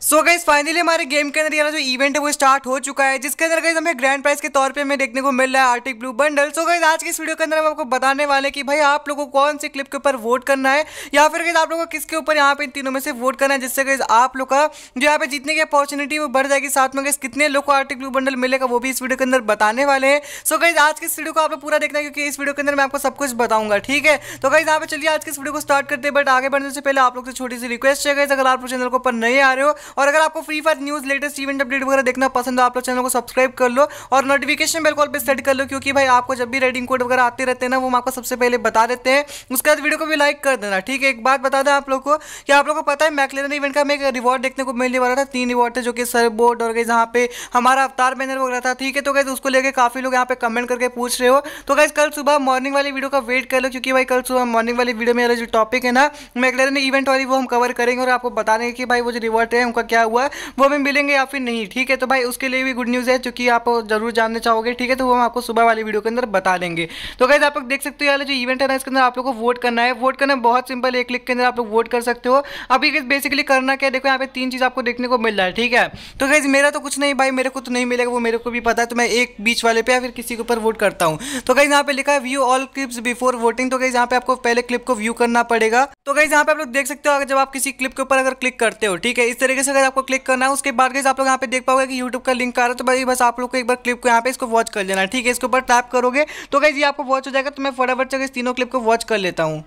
सो guys finally हमारे game के अंदर यार जो इवेंट है वो स्टार्ट हो चुका है जिसके अंदर गाइज हमें ग्रैंड प्राइज के तौर पे हमें देखने को मिल रहा है Arctic blue bundle so guys आज की इस वीडियो के अंदर हम आपको बताने वाले कि भाई आप लोगों को कौन सी क्लिप के ऊपर वोट करना है या फिर गाइज आप लोगों को किसके ऊपर यहाँ पे इन तीनों में से वोट करना है जिससे गाइज आप लोग का जो यहाँ पे जीतने की अपॉर्चुनिटी वो बढ़ जाएगी साथ में गाइज कितने लोग को आर्टिक ब्लू बंडल मिलेगा वो भी इस वीडियो के अंदर बताने वाले हैं सो गाइज आज की इस वीडियो को आप लोग पूरा देखना क्योंकि इस वीडियो के अंदर मैं आपको सब कुछ बताऊंगा ठीक है तो गाइज यहाँ पे चलिए आज की इस वीडियो को स्टार्ट करते हैं बट आगे बढ़ने से पहले आप लोग से छोटी सी रिक्वेस्ट है गाइज अगर आप लोग चैनल के ऊपर नहीं आ रहे हो और अगर आपको free fire news latest event update वगैरह देखना पसंद हो आप लोग चैनल को सब्सक्राइब कर लो और नोटिफिकेशन बिल्कुल कॉल पर सेट कर लो क्योंकि भाई आपको जब भी रेडिंग कोड वगैरह आते रहते हैं ना वो हम आपको सबसे पहले बता देते हैं उसके बाद वीडियो को भी लाइक कर देना ठीक है एक बात बता दें आप लोग को कि आप लोग को पता है मैकलेन इवेंट का हमें एक रिवॉर्ड देखने को मिलने वाला था तीन रिवॉर्ड थे जो कि सर बोर्ड और गई जहाँ पे हमारा अवतार बैनर वगैरह था ठीक है तो गैस उसको लेकर काफ़ी लोग यहाँ पे कमेंट करके पूछ रहे हो तो कैसे कल सुबह मॉर्निंग वाली वीडियो का वेट कर लो क्योंकि भाई कल सुबह मॉर्निंग वाली वीडियो में जो टॉपिक है ना मैकलेन इवेंट वाली वो हम कवर करेंगे और आपको बता देंगे कि भाई वो जो रिवॉर्ड है का क्या हुआ वो हमें मिलेंगे या फिर नहीं ठीक है तो भाई उसके लिए भी गुड न्यूज़ है चूँकि आप जरूर जानना चाहोगे ठीक है तो वो हम आपको सुबह वाली वीडियो के अंदर बता देंगे तो कैसे आप लोग देख सकते हो यार जो इवेंट है ना इसके अंदर आप लोग को वोट करना है वोट करना बहुत सिंपल एक क्लिक के अंदर आप लोग वोट कर सकते हो अभी कैसे बेसिकली करना क्या देखो यहाँ पे तीन चीज़ आपको देखने को मिल रहा है ठीक है तो कैसे मेरा तो कुछ नहीं भाई मेरे को तो नहीं मिलेगा वो मेरे को भी पता है तो मैं एक बीच वाले पे या फिर किसी के ऊपर वोट करता हूँ तो कहीं यहाँ पे लिखा है view all clips before voting तो कहीं यहाँ पे आपको पहले क्लिप को व्यू करना पड़ेगा तो कहीं यहाँ पे आप लोग देख सकते हो अगर जब आप किसी क्लिप के ऊपर अगर क्लिक करते हो ठीक है इस तरीके से अगर आपको क्लिक करना है उसके बाद गाइस आप लोग यहाँ पे देख पाओगे कि यूट्यूब का लिंक आ रहा है तो भाई बस आप लोग को एक बार क्लिप को यहाँ पे इसको वॉच कर लेना ठीक है इसके ऊपर टैप करोगे तो गाइस ये आपको वॉच हो जाएगा तो मैं फटाफट से इस तीनों क्लिप को वॉच कर लेता हूँ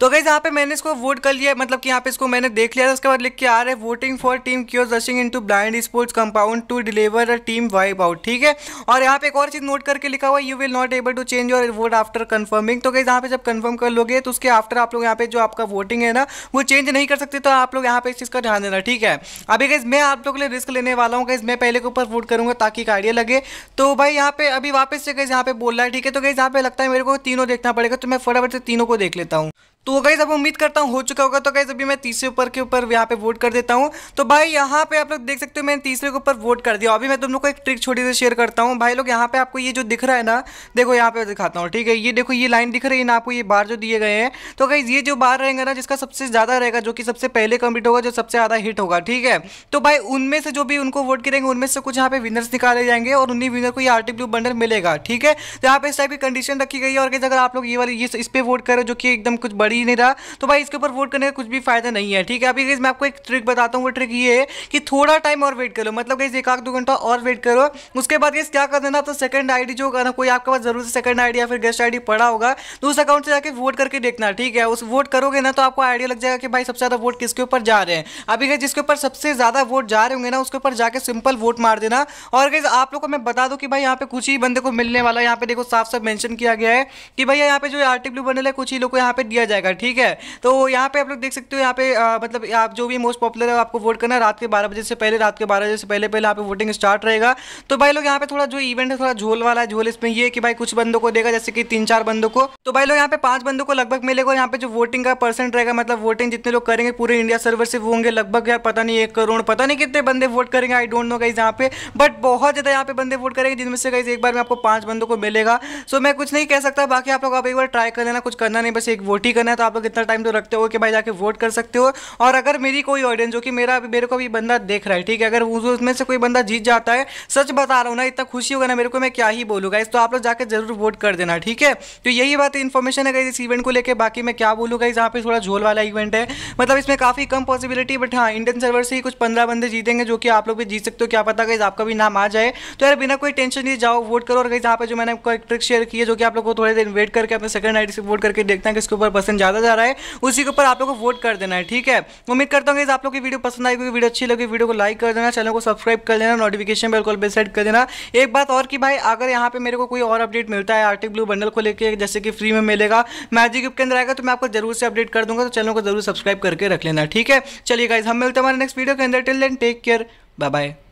तो गई यहाँ पे मैंने इसको वोट कर लिया मतलब कि यहाँ पे इसको मैंने देख लिया था उसके बाद लिख के आ रहा है voting for team cure rushing into blind sports compound to deliver a team vibe out ठीक है और यहाँ पे एक और चीज़ नोट करके लिखा हुआ है you will not able to change your vote after confirming तो गई यहाँ पे जब कन्फर्म कर लोगे तो उसके आफ्टर आप लोग यहाँ पे जो आपका वोटिंग है ना वो चेंज नहीं कर सकते तो आप लोग यहाँ पे इस चीज़ का ध्यान देना ठीक है अभी गई मैं आप लोग के लिए रिस्क लेने वाला हूँ गई मैं पहले के ऊपर वोट करूँगा ताकि गाड़ियाँ आइडिया लगे तो भाई यहाँ पे अभी वापस से गई यहाँ पे बोल रहा है ठीक है तो गई यहाँ पे लगता है मेरे को तीनों देखना पड़ेगा तो मैं फटाफट से तीनों को देख लेता हूँ तो गाइज अब उम्मीद करता हूँ हो चुका होगा तो गाइज अभी मैं तीसरे ऊपर के ऊपर यहाँ पे वोट कर देता हूँ तो भाई यहाँ पे आप लोग देख सकते हो मैंने तीसरे के ऊपर वोट कर दिया अभी मैं तुम लोग को एक ट्रिक छोटी से शेयर करता हूँ भाई लोग यहाँ पे आपको ये जो दिख रहा है ना देखो यहाँ पे दिखाता हूँ ठीक है ये देखो ये लाइन दिख रही है ना आपको ये बार जो दिए गए हैं तो गाइज ये जो बार रहेंगे ना जिसका सबसे ज़्यादा रहेगा जो कि सबसे पहले कम्प्लीट होगा जो सबसे ज़्यादा हिट होगा ठीक है तो भाई उनमें से जो भी उनको वोट करेंगे उनमें से कुछ यहाँ पे विनर्स निकाले जाएंगे और उन्हीं विनर को ये आर टी बंडल मिलेगा ठीक है तो यहाँ पे इस टाइप की कंडीशन रखी गई है और अगर आप लोग ये वाली इस पर वोट करें जो कि एकदम कुछ बड़ी ही नहीं रहा तो भाई इसके ऊपर वोट करने का कुछ भी फायदा नहीं है ठीक है अभी मैं आपको एक ट्रिक बताता हूँ वो ट्रिक ये है कि थोड़ा टाइम और वेट करो मतलब कहीं एक आध दो घंटा और वेट करो उसके बाद गई क्या कर देना तो सेकंड आईडी जो करना कोई आपके पास जरूर से सेकंड आईडी या फिर गेस्ट आईडी पड़ा होगा तो उस अकाउंट से जाके वोट करके देखना ठीक है उस वोट करोगे ना तो आपको आइडिया लग जाएगा कि भाई सबसे ज़्यादा वोट किसके ऊपर जा रहे हैं अभी गई जिसके ऊपर सबसे ज़्यादा वोट जा रहे होंगे ना उसके ऊपर जाकर सिंपल वोट मार देना और गई आप लोग को मैं बता दूँ कि भाई यहाँ पे कुछ ही बंदे को मिलने वाला यहाँ पे देखो साफ साफ मैंशन किया गया है कि भैया यहाँ पे जो आर टी बने कुछ ही लोग को यहाँ पे दिया जाएगा जाएगा ठीक है तो यहाँ पे आप लोग देख सकते हो यहाँ पे आ, मतलब आप जो भी मोस्ट पॉपुलर है आपको वोट करना रात के बारह बजे से पहले रात के बारह बजे से पहले पहले यहाँ पे वोटिंग स्टार्ट रहेगा तो भाई लोग यहाँ पे थोड़ा जो इवेंट है थोड़ा झोल वाला है झोल इसमें यह कि भाई कुछ बंदों को देगा जैसे कि तीन चार बंदों को तो भाई लोग यहाँ पे पांच बंदों को लगभग मिलेगा यहाँ पे जो वोटिंग का परसेंट रहेगा मतलब वोटिंग जितने लोग करेंगे पूरे इंडिया सर्वर से वो होंगे लगभग यार पता नहीं एक करोड़ पता नहीं कितने बंदे वोट करेंगे आई डोंट नो गाइज यहाँ पे बट बहुत ज़्यादा यहाँ पे बंदे वोट करेंगे जिनमें से गाइज एक बार में आपको पांच बंदों को मिलेगा सो मैं कुछ नहीं कह सकता बाकी आप लोग आप एक बार ट्राई कर लेना कुछ करना नहीं बस एक वोट ही करना है तो आप लोग इतना टाइम तो रखते हो कि भाई जाके वोट कर सकते हो और अगर मेरी कोई ऑडियंस जो कि मेरा अभी मेरे को भी बंदा देख रहा है ठीक है अगर उसमें से कोई बंदा जीत जाता है सच बता रहा हूँ ना इतना खुशी होगा ना मेरे को मैं क्या ही बोलूँगा इस तो आप लोग जाकर जरूर वोट कर देना ठीक है तो यही बात इन्फॉर्मेशन है इस इवेंट को लेकर बाकी मैं क्या बोलूँगा यहाँ पर थोड़ा झोल वाला इवेंट है मतलब इसमें काफ़ी कम पॉसिबिलिटी बट हाँ इंडियन सर्वर से ही कुछ पंद्रह बंदे जीतेंगे जो कि आप लोग भी जीत सकते हो क्या पता कहीं आपका भी नाम आ जाए तो यार बिना कोई टेंशन नहीं जाओ वोट करो और कहीं जहाँ पर जो मैंने आपको एक ट्रिक शेयर किया जो कि आप लोग को थोड़ी देर वेट करके अपने सेकंड आईडी से वोट करके देखना है कि इसके ऊपर पसंद ज़्यादा जा रहा है उसी के ऊपर आप लोग को वोट कर देना है ठीक है उम्मीद करता हूँ आप लोग की वीडियो पसंद आएगी वीडियो अच्छी लगी वीडियो को लाइक कर देना चैनल को सब्सक्राइब कर देना नोटिफिकेशन बेल कॉल बेल कर देना एक बात और कि भाई अगर यहाँ पे मेरे को कोई और अपडेट मिलता है आर्टिक ब्लू बंडल को लेकर जैसे कि फ्री में मिलेगा मैजिक के अंदर आएगा तो मैं आपको जरूर से अपडेट कर दूंगा तो चैनल को जरूर सब्सक्राइब करके रख लेना ठीक है चलिए गाइज हम मिलते हैं हमारे नेक्स्ट वीडियो के अंदर till then take care bye bye